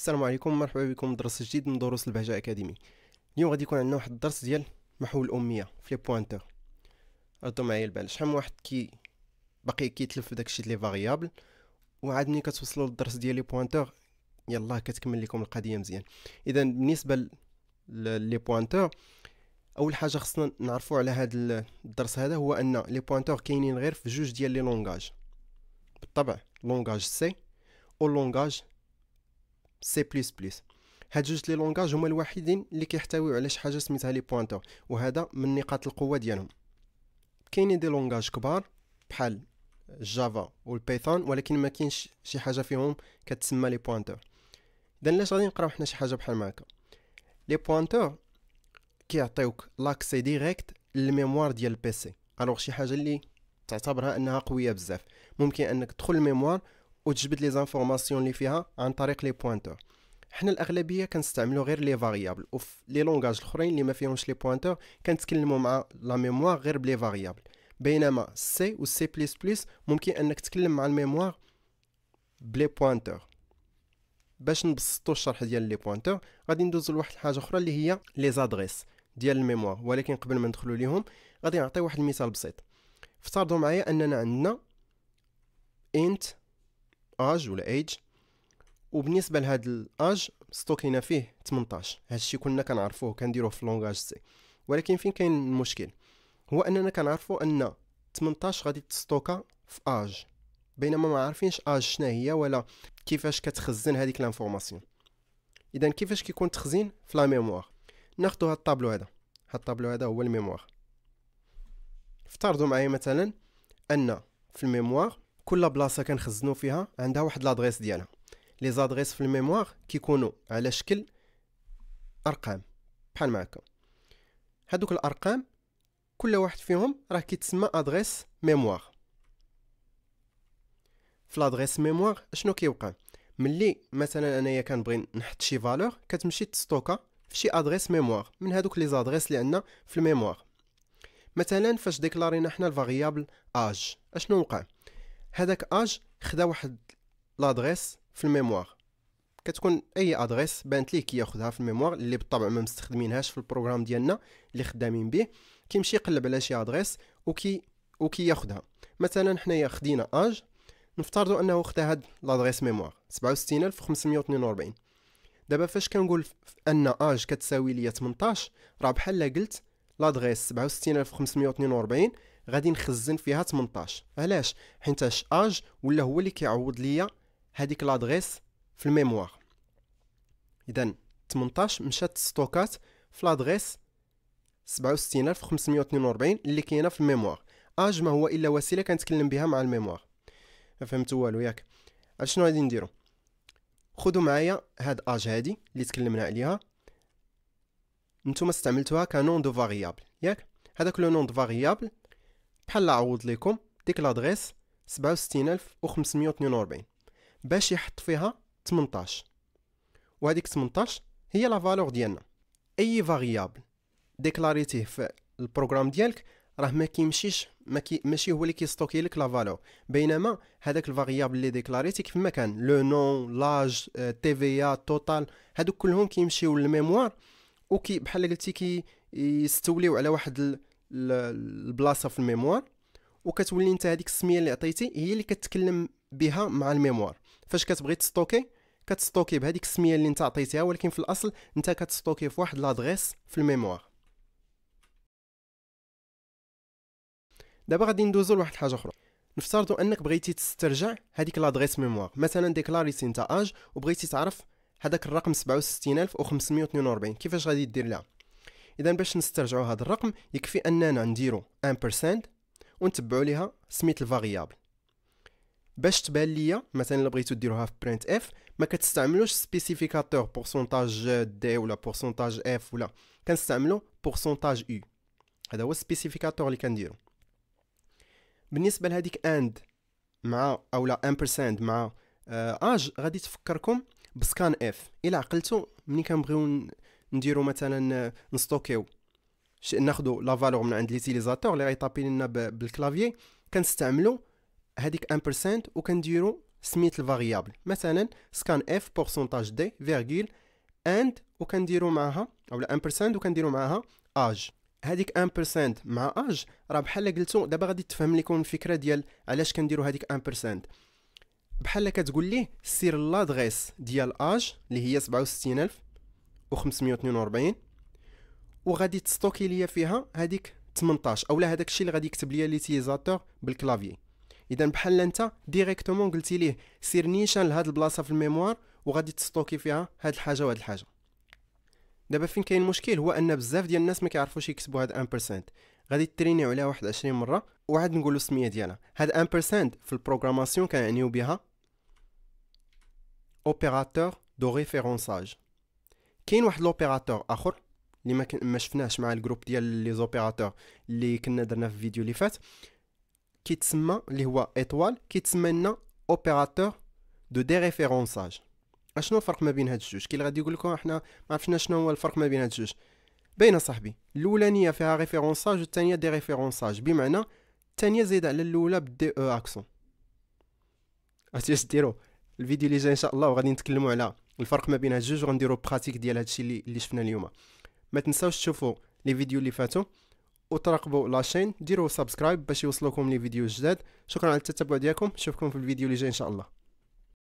السلام عليكم مرحبا بكم درس جديد من دروس البهجة أكاديمي اليوم غادي يكون عندنا واحد الدرس ديال محو الأمية في لي بوانتور ردوا معايا البال شحال من واحد كي باقي كيتلف في داكشي لي فاريابل وعاد ملي كتوصلوا للدرس ديال لي بوانتور يلاه كتكمل لكم القضية مزيان إذا بالنسبة لي بوانتور اول حاجه خصنا نعرفوا على هذا الدرس هذا هو ان لي بوينتور كاينين غير في جوج ديال لي لونغاج بالطبع لونغاج سي او لونغاج سي بلس بلس هاد جوج لي لونغاج هما الوحيدين اللي كيحتويو على شي حاجه سميتها لي بوينتور وهذا من نقاط القوه ديالهم كاينين دي لونغاج كبار بحال جافا والبايثون ولكن ما كاينش شي حاجه فيهم كتسمى لي بوينتور اذا لاش غادي نقراو حنا شي حاجه بحال هكا لي بوينتور كيعطيوك لاكسي ديريكت للميموار ديال البيسي الوغ شي حاجه اللي تعتبرها انها قويه بزاف ممكن انك تدخل الميموار وتجبد لي زانفورماسيون اللي فيها عن طريق لي بوينتور حنا الاغلبيه كنستعملو غير لي فاريابل وف لي لونغاج الاخرين اللي ما فيهمش لي بوينتور كنتكلمو مع لا ميموار غير بلي فاريابل بينما سي و سي بلس بلس ممكن انك تكلم مع الميموار بلي بوينتور باش نبسطو الشرح ديال لي بوينتور غادي ندوزو لواحد الحاجه اخرى اللي هي لي زادريس ديال الميموار ولكن قبل ما ندخلو ليهم غادي نعطي واحد المثال بسيط افترضوا معايا اننا عندنا int اج ولا ايج وبالنسبه لهاد الاج ستوكينا فيه 18 هادشي كلنا كنعرفوه كنديروه في لونغاج سي ولكن فين كاين المشكل هو اننا كنعرفوا ان 18 غادي تستوكا في اج بينما ما عارفينش اج شنو هي ولا كيفاش كتخزن هذيك لانفورماسيون اذا كيفاش كيكون التخزين في لا ميموار ناخذ هاد الطابلو هذا هاد الطابلو هذا هو الميموار افترضوا معايا مثلا ان في الميموار كل بلاصه كنخزنو فيها عندها واحد لادريس ديالها لي زادريس في الميموار كيكونوا على شكل ارقام بحال معاك هادوك الارقام كل واحد فيهم راه كيتسمى ادريس ميموار في لادريس ميموار شنو كيوقع ملي مثلا انايا كنبغي نحط شي فالور كتمشي تستوكا في شي ادريس ميموار من هادوك لي زادريس اللي عندنا في الميموار مثلا فاش ديكلارينا حنا الفاريابل اج اشنو وقع هذاك اج خدا واحد لادريس في الميموار كتكون اي ادريس بانت ليه كياخذها في الميموار اللي بالطبع ما مستخدمينهاش في البروغرام ديالنا اللي خدامين به كيمشي يقلب على شي ادريس وكي وكياخذها مثلا حنايا خدينا اج نفترضوا انه خدا هاد لادريس ميموار 67542 دابا فاش كنقول ان اج كتساوي ليا 18 راه بحال قلت لادريس 67542 غادي نخزن فيها 18 علاش حيتاش اج ولا هو اللي كيعوض ليا هذيك لادريس في الميموار اذا 18 مشات ستوكات في لادريس 67542 اللي كاينه في الميموار اج ما هو الا وسيله كنتكلم بها مع الميموار ما فهمت والو ياك شنو غادي نديرو خذوا معايا هاد اج هادي اللي تكلمنا عليها نتوما استعملتوها كنون دو فاريابل ياك هذاك لو نون دو فاريابل بحال عوض لكم ديك لادغيس 67542 باش يحط فيها 18 وهذيك 18 هي لا فالور ديالنا اي فاريابل ديكلاريتيه في البروغرام ديالك راه ما كيمشيش ما كي ماشي هو اللي كيستوكي لك لا فالور بينما هذاك الفاريابل اللي ديكلاريتي كيف ما كان لو نون لاج تي في ا توتال آه، هادوك كلهم كيمشيو للميموار وكي بحال قلتي كي يستوليو على واحد البلاصه في الميموار وكتولي انت هذيك السميه اللي عطيتي هي اللي كتكلم بها مع الميموار فاش كتبغي تستوكي كتستوكي بهذيك السميه اللي انت عطيتيها ولكن في الاصل انت كتستوكي في واحد لادريس في الميموار دابا غادي ندوزو لواحد الحاجه اخرى نفترضوا انك بغيتي تسترجع هذيك لادريس ميموار مثلا ديكلاريتي انت اج وبغيتي تعرف هذاك الرقم 67542 كيفاش غادي دير لها اذا باش نسترجعوا هذا الرقم يكفي اننا نديرو 1% ونتبعوا ليها سميت الفاريابل باش تبان ليا مثلا الا بغيتو ديروها في برينت اف ما كتستعملوش سبيسيفيكاتور بورسونتاج دي ولا بورسونتاج اف ولا كنستعملو بورسونتاج يو هذا هو السبيسيفيكاتور اللي كنديرو بالنسبه لهذيك اند مع اولا امبرساند مع اج آه، غادي تفكركم بسكان اف الا عقلتو ملي كنبغيو نديرو مثلا آه، نستوكيو ناخدو لا فالور من عند ليتيليزاتور اللي غيطابي لنا بالكلافيي كنستعملو هذيك 1% وكنديرو سميت الفاريابل مثلا سكان اف بورسونتاج دي فيرغيل اند وكنديرو معاها اولا 1% وكنديرو معاها اج هذيك 1% مع اج راه بحال قلتو دابا غادي تفهم لكم الفكره ديال علاش كنديرو هذيك 1% بحال كتقول ليه سير لادغيس ديال اج اللي هي 67000 و542 وغادي تستوكي ليا فيها هذيك 18 اولا هذاك الشيء اللي غادي يكتب ليا ليتيزاتور بالكلافيي اذا بحال انت ديريكتومون قلتي ليه سير نيشان لهاد البلاصه في الميموار وغادي تستوكي فيها هاد الحاجه وهاد الحاجه دابا فين كاين المشكل هو ان بزاف ديال الناس ما كيعرفوش يكتبوا هاد 1% غادي ترينيو عليها 21 مره وعاد نقولوا السميه ديالها هاد 1% في البروغراماسيون كنعنيو بها اوبيراتور دو ريفيرونساج كاين واحد لوبيراتور اخر اللي ما, ما شفناهش مع الجروب ديال لي زوبيراتور اللي كنا درنا في الفيديو اللي فات كيتسمى اللي هو ايطوال كيتسمى لنا اوبيراتور دو دي ريفيرونساج اشنو الفرق ما بين هاد الجوج كي غادي يقول لكم حنا ما عرفنا شنو هو الفرق ما بين هاد الجوج باينه صاحبي الاولانيه فيها ريفيرونساج والثانيه ريفيرونساج بمعنى الثانيه زايده على الاولى بالدي او اكسون اش ديرو الفيديو اللي جاي ان شاء الله وغادي نتكلموا على الفرق ما بين هاد جوج غنديرو براتيك ديال هادشي اللي اللي شفنا اليوم ما تنساوش تشوفوا لي فيديو اللي فاتوا وتراقبوا لاشين ديروا سبسكرايب باش يوصلوكم لي فيديو جداد شكرا على التتبع ديالكم نشوفكم في الفيديو اللي جاي ان شاء الله